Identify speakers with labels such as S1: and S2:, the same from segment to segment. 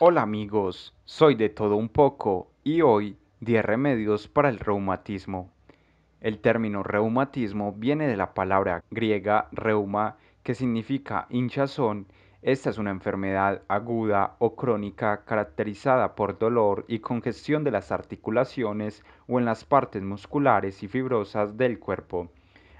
S1: Hola amigos, soy de todo un poco y hoy 10 remedios para el reumatismo. El término reumatismo viene de la palabra griega reuma que significa hinchazón. Esta es una enfermedad aguda o crónica caracterizada por dolor y congestión de las articulaciones o en las partes musculares y fibrosas del cuerpo.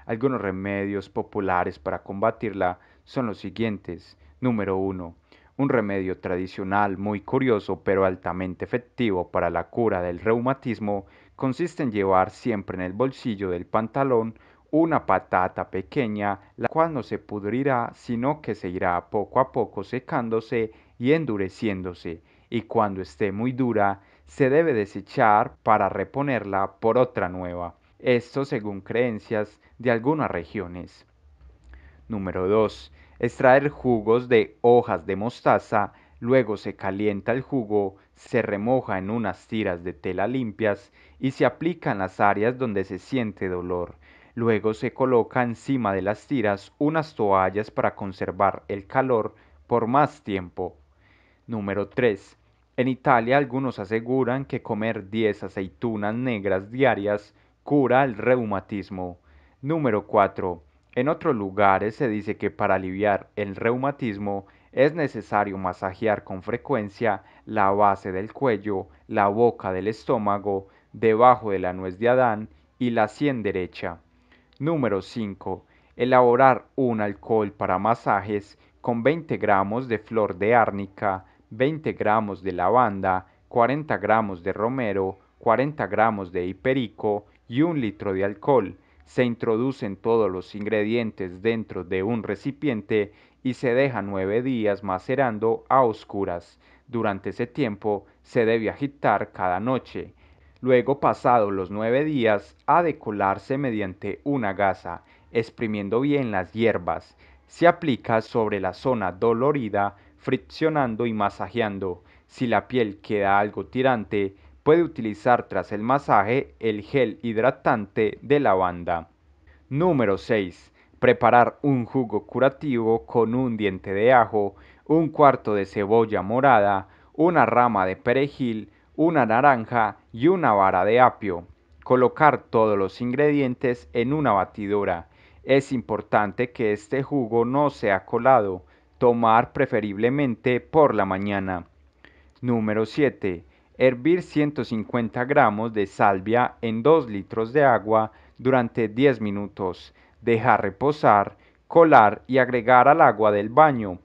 S1: Algunos remedios populares para combatirla son los siguientes. Número 1 un remedio tradicional muy curioso pero altamente efectivo para la cura del reumatismo consiste en llevar siempre en el bolsillo del pantalón una patata pequeña, la cual no se pudrirá, sino que se irá poco a poco secándose y endureciéndose, y cuando esté muy dura, se debe desechar para reponerla por otra nueva. Esto según creencias de algunas regiones. Número 2 extraer jugos de hojas de mostaza, luego se calienta el jugo, se remoja en unas tiras de tela limpias y se aplica en las áreas donde se siente dolor. Luego se coloca encima de las tiras unas toallas para conservar el calor por más tiempo. Número 3. En Italia algunos aseguran que comer 10 aceitunas negras diarias cura el reumatismo. Número 4. En otros lugares se dice que para aliviar el reumatismo es necesario masajear con frecuencia la base del cuello, la boca del estómago, debajo de la nuez de Adán y la sien derecha. Número 5. Elaborar un alcohol para masajes con 20 gramos de flor de árnica, 20 gramos de lavanda, 40 gramos de romero, 40 gramos de hiperico y un litro de alcohol se introducen todos los ingredientes dentro de un recipiente y se deja nueve días macerando a oscuras. Durante ese tiempo se debe agitar cada noche. Luego, pasados los nueve días, ha de colarse mediante una gasa, exprimiendo bien las hierbas. Se aplica sobre la zona dolorida, friccionando y masajeando. Si la piel queda algo tirante, puede utilizar tras el masaje el gel hidratante de lavanda. Número 6. Preparar un jugo curativo con un diente de ajo, un cuarto de cebolla morada, una rama de perejil, una naranja y una vara de apio. Colocar todos los ingredientes en una batidora. Es importante que este jugo no sea colado, tomar preferiblemente por la mañana. Número 7. Hervir 150 gramos de salvia en 2 litros de agua durante 10 minutos. Dejar reposar, colar y agregar al agua del baño.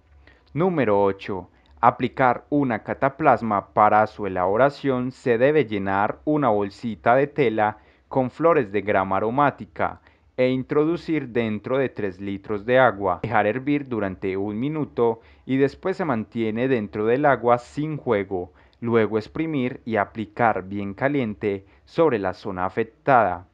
S1: Número 8. Aplicar una cataplasma para su elaboración se debe llenar una bolsita de tela con flores de grama aromática e introducir dentro de 3 litros de agua. Dejar hervir durante un minuto y después se mantiene dentro del agua sin juego. Luego exprimir y aplicar bien caliente sobre la zona afectada.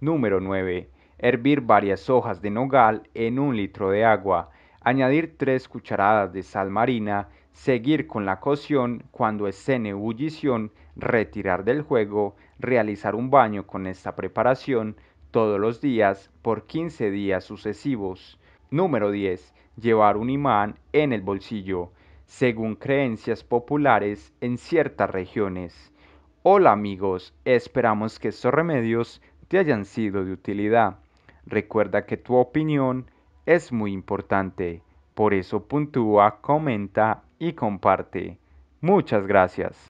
S1: Número 9. Hervir varias hojas de nogal en un litro de agua. Añadir 3 cucharadas de sal marina. Seguir con la cocción cuando escene en ebullición. Retirar del juego. Realizar un baño con esta preparación todos los días por 15 días sucesivos. Número 10. Llevar un imán en el bolsillo según creencias populares en ciertas regiones. Hola amigos, esperamos que estos remedios te hayan sido de utilidad. Recuerda que tu opinión es muy importante, por eso puntúa, comenta y comparte. Muchas gracias.